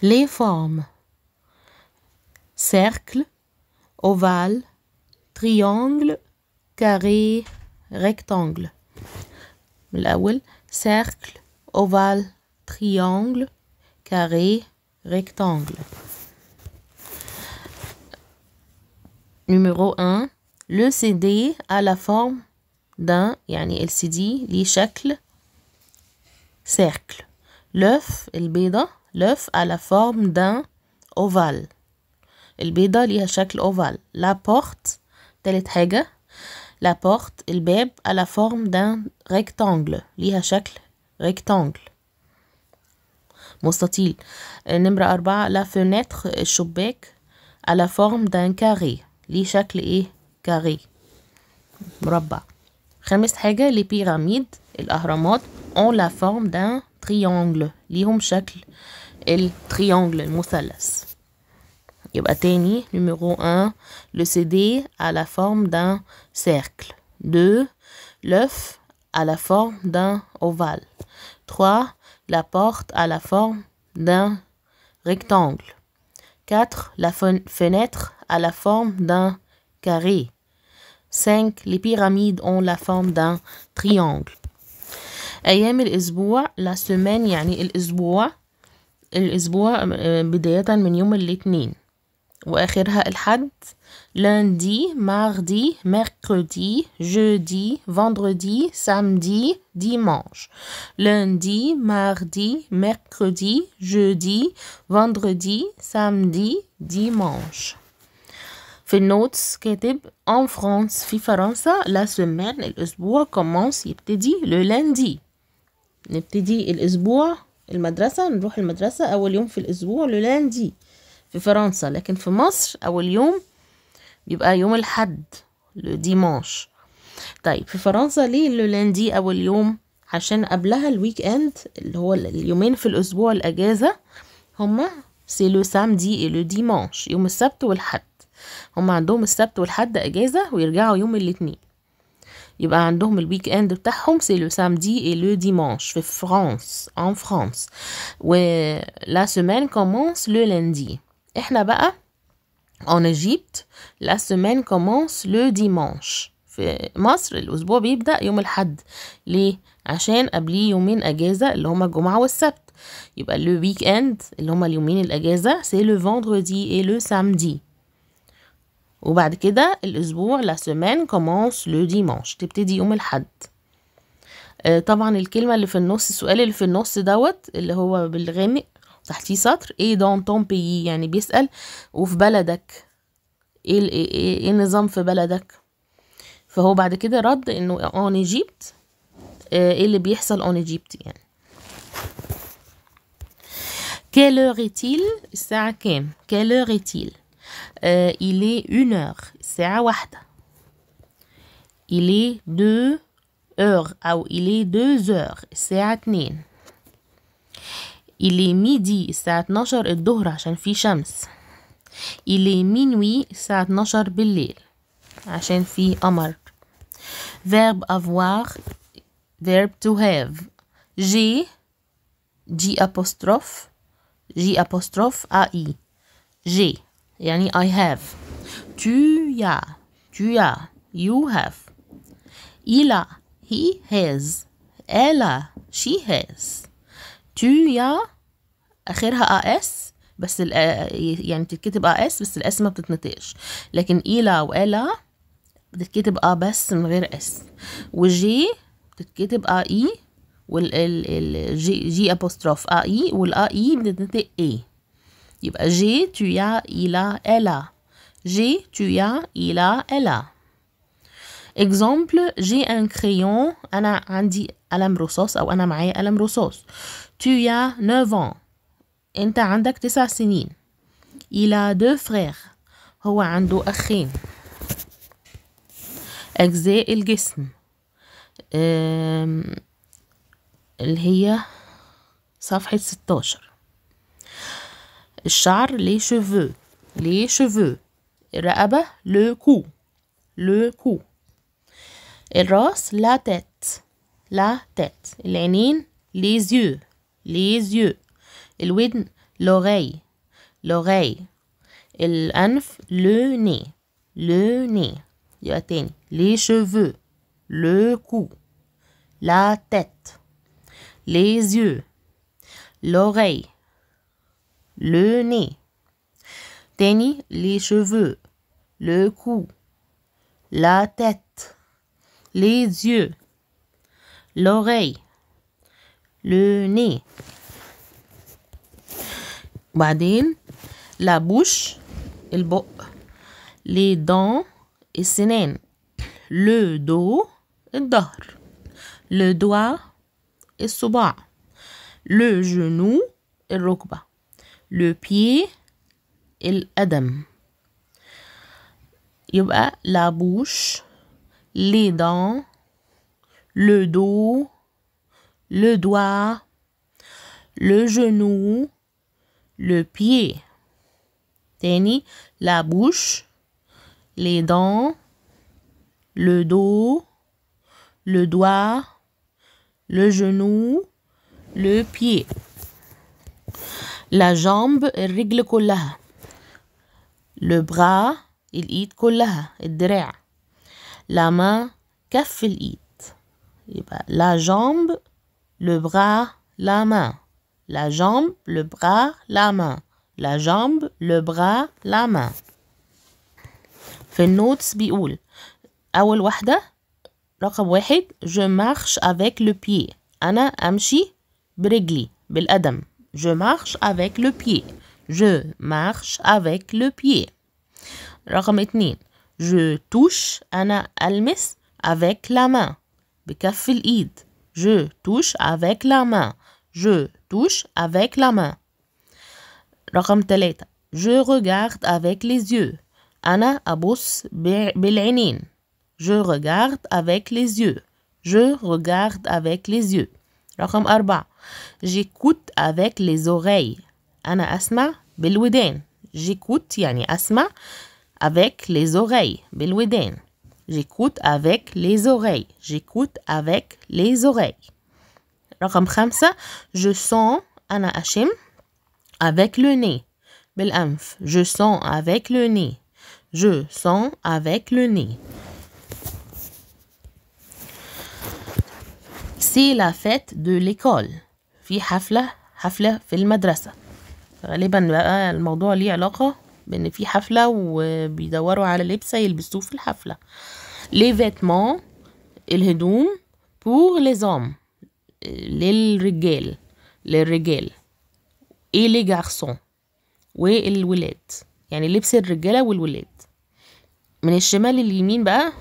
Les formes. Cercle, ovale, triangle, carré, rectangle. où cercle, ovale, triangle, carré, rectangle. Numéro 1. Le CD a la forme d'un, يعني LCD, chèques cercle. L'œuf, البيضة, L'œuf a la forme d'un ovale البيضة ليها شكل ovale. La porte تالت حاجة La porte الباب à la forme d'un rectangle ليها شكل rectangle مستطيل نمرة أربعة La fenêtre الشباك à la forme d'un carré ليه شكل إيه carré مربع خامس حاجة لي بيراميد الأهرامات ont la forme d'un triangle ليهم شكل Triangle triangle يبقى تاني numéro 1 le CD a la forme d'un cercle 2 l'œuf a la forme d'un ovale 3 la porte a la forme d'un rectangle 4 la fenêtre a la forme d'un carré 5 les pyramides ont la forme d'un triangle la semaine يعني الأسبوع الأسبوع آه، بداية من يوم الاثنين وآخرها الحد لندي ماردي ميركودي جودي فندردي سامدي ديمانش لندي ماردي ميركودي جودي فندردي سامدي ديمانش في النوتس كاتب en France في فرنسا la semaine الأسبوع كومونس يبتدي le lundi نبتدي الأسبوع المدرسة نروح المدرسة أول يوم في الأسبوع لولاندي في فرنسا لكن في مصر أول يوم بيبقى يوم الحد ديمانش طيب في فرنسا ليه لولاندي أول يوم عشان قبلها الويك اند اللي هو اليومين في الأسبوع الأجازة هما سي لو سامدي اي لو ديمانش يوم السبت والحد هما عندهم السبت والحد أجازة ويرجعوا يوم الاثنين يبقى عندهم الويك اند بتاعهم سي لو سامدي اي لو ديمانش في فرانس ان فرانس و لا سيمين كومونس لو لندي احنا بقى ان ايجيبت لا سيمين كومونس لو ديمانش في مصر الأسبوع بيبدأ يوم الحد ليه؟ عشان قبليه يومين أجازة اللي هما الجمعة والسبت يبقى لو ويك اند اللي هما اليومين الأجازة سي لو فاندردي اي لو سامدي وبعد كده الأسبوع لا سومان كومونس لو ديمانش تبتدي يوم الحد آه، طبعا الكلمة اللي في النص السؤال اللي في النص دوت اللي هو بالغامق تحتيه سطر ايه دون تون بيي يعني بيسأل وفي بلدك ايه, إيه-, إيه-, إيه النظام إيه نظام في بلدك فهو بعد كده رد انه اون ايجيبت آه، ايه اللي بيحصل اون ايجيبت يعني كالور ايتيل الساعة كام كالور ايتيل euh, il est une heure ساعة واحدة il est deux heures أو il est deux heures الساعة اتنين il est midi الساعة 12 الظهر عشان في شمس il est minuit الساعة 12 بالليل عشان في قمر verbe avoir verb to have j'ai j apostrophe j apostrophe ai j'ai يعني I have تو يا تو يا you have il a he has elle a she has tu أ اخرها اس بس يعني بتتكتب اس بس الاس ما بتتنطقش لكن إلا وإلا بتتكتب أ بس من غير اس وجي بتتكتب أ اي والجي جي ابوستروف أ اي والا اي بتتنطق ايه يبقى جي يا إلى تو يا إلى إلا إكزومبل j'ai un crayon. أنا عندي قلم رصاص أو أنا معايا قلم رصاص. Tu as 9 ans. أنت عندك تسع سنين. Il a deux frères. هو عنده أخين. أجزاء الجسم. اللي هي صفحة 16 الشعر لي cheveux لي cheveux الرقبة لو كو لو كو الراس لا تيت لا تيت العينين les yeux les yeux الودن l'oreille l'oreille الأنف le nez le nez يبقى تاني les cheveux le cou la tête les yeux l'oreille le nez. Tenez les cheveux, le cou, la tête, les yeux, l'oreille, le nez. Badin, la bouche, les dents, le dos, le doigt, le genou, le genou le pied y يبقى la bouche les dents le dos le doigt le genou le pied تاني la bouche les dents le dos le doigt le genou le pied La jambe الرجل كلها le bras الإيد كلها الدراع la main كف الإيد يبقى la jambe le bras la main la jambe le bras la main la jambe le bras la main في النوتس بيقول أول واحدة رقم واحد je marche avec le pied أنا أمشي برجلي بالقدم Je marche avec le pied. Je marche avec le pied. رقم Je touche أنا ألمس avec la main بكف Je touche avec la main Je touche avec la main رقم 3. Je regarde avec les yeux Anna, أبص بالعينين Je regarde avec les yeux Je regarde avec les yeux رقم j'écoute avec les oreilles ana asma bilwiden j'écoute yani Asma, avec les oreilles بالودان j'écoute avec les oreilles j'écoute avec les oreilles رقم خمسة je sens أنا أشم avec le nez بالأنف je sens avec le nez je sens avec le nez c'est la fête de l'école في حفلة حفلة في المدرسة غالبا بقى الموضوع ليه علاقة بإن في حفلة وبيدوروا على لبسة يلبسوه في الحفلة لي فيتمون الهدوم بور لي زوم للرجال للرجال اي لي جارسون والولاد يعني لبس الرجالة والولاد من الشمال لليمين بقى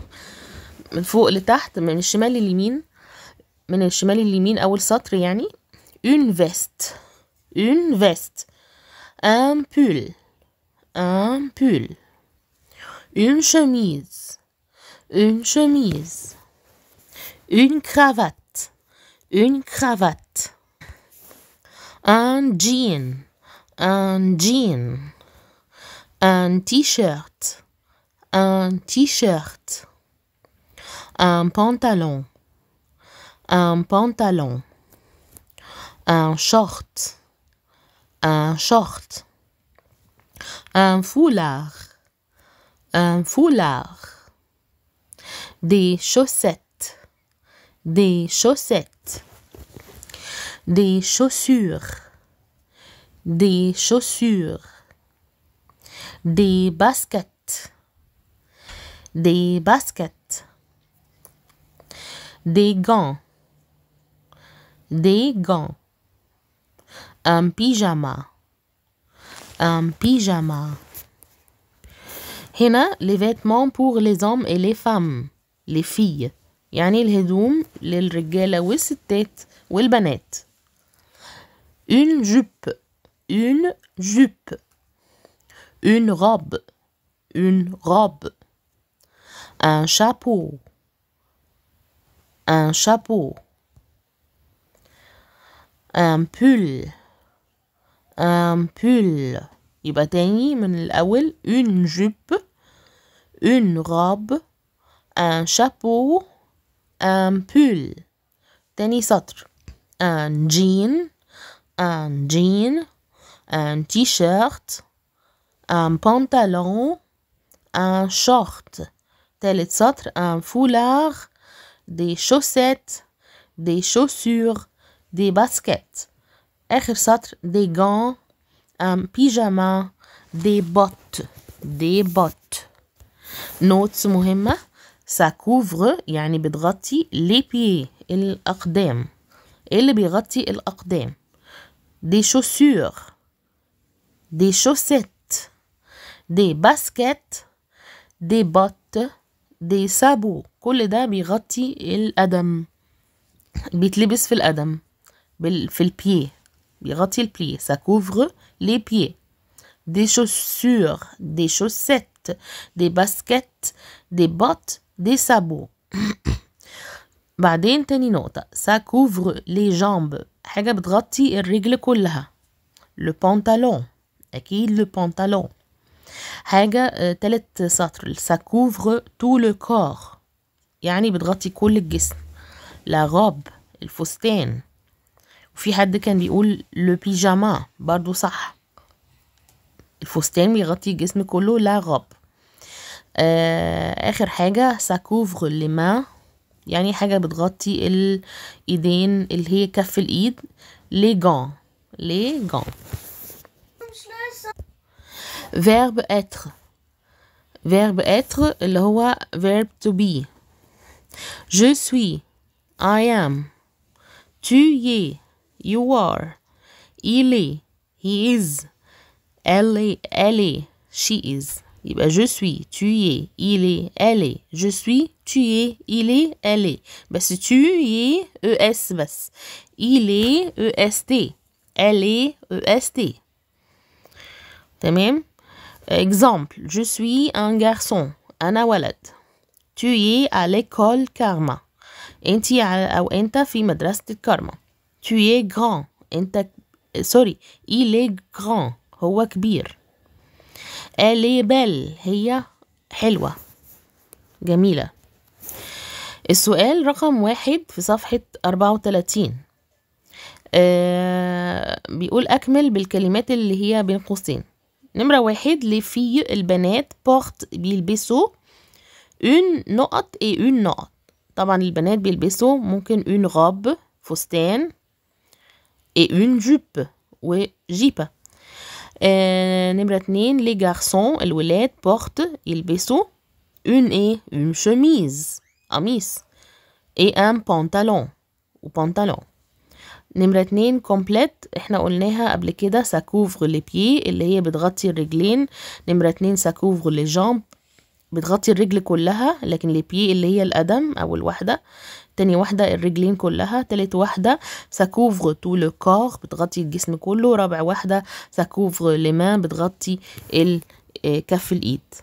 من فوق لتحت من الشمال لليمين من الشمال لليمين اول سطر يعني Une veste. Une veste. Un pull. Un pull. Une chemise. Une chemise. Une cravate. Une cravate. Un jean. Un jean. Un t-shirt. Un t-shirt. Un pantalon. Un pantalon un short, un short, un foulard, un foulard, des chaussettes, des chaussettes, des chaussures, des chaussures, des baskets, des baskets, des gants, des gants. Un pyjama. Un pyjama. هنا les vêtements pour les hommes et les femmes les filles يعني الهدوم ou والستات والبنات une jupe une jupe une robe une robe un chapeau un chapeau un pull un pull يبقى تاني من une jupe une robe un chapeau un pull un jean un jean un t-shirt un pantalon un short تالت سطر un foulard des chaussettes des chaussures des baskets اخر سطر دي جان ام بيجاما دي بوت دي بوت نوتس مهمة ساكوفر يعني بتغطي لي بي الأقدام إيه اللي بيغطي الأقدام دي شوسور دي شوسيت دي باسكت دي بوت دي سابو كل ده بيغطي القدم بيتلبس في القدم في البيه ça couvre les pieds. Des chaussures, des chaussettes, des baskets, des bottes, des sabots. بعدين تاني ça couvre les jambes حاجة بتغطي الرجل كلها le pantalon le pantalon euh, ça couvre tout le corps يعني بتغطي كل الجسم la robe الفستان وفي حد كان بيقول لو بيجاما برضو صح الفستان بيغطي الجسم كله لا غب آه، اخر حاجه ساكوفغ ما يعني حاجه بتغطي الايدين اللي هي كف الايد لي جان لي جان فيرب اتر فيرب اتر اللي هو فيرب تو بي جو سوي اي ام tu y es you are. Il est, he is. Elle est, elle est, she is. Eh ben, je suis, tu es, il est, elle est. Je suis, tu es, il est, elle est. Ben, si tu es, ES, ben, il est, EST. Elle est, EST. même? Exemple, je suis un garçon. un ولد. Tu es à l'école Karma. Tu es à في Karma. Karma. tu es grand انت سوري il est grand هو كبير elle est belle هي حلوة جميلة السؤال رقم واحد في صفحة أربعة وتلاتين آه بيقول أكمل بالكلمات اللي هي بين قوسين نمرة واحد لفي البنات بورت بيلبسوا اون نقط اي اون نقط طبعا البنات بيلبسوا ممكن اون غاب فستان et une jupe وجيبة آه نمرة اتنين لي garçons الولاد portent يلبسوا une et une chemise قميص et un pantalon ou pantalon نمرة اتنين كومبليت احنا قلناها قبل كده ساكوفغ لي بيي اللي هي بتغطي الرجلين نمرة اتنين ساكوفغ لي جامب بتغطي الرجل كلها لكن لي بيي اللي هي القدم او الواحدة تاني واحدة الرجلين كلها تالت واحدة ساكوفغ تو لو كور بتغطي الجسم كله رابع واحدة ساكوفغ مان بتغطي آه، كف الإيد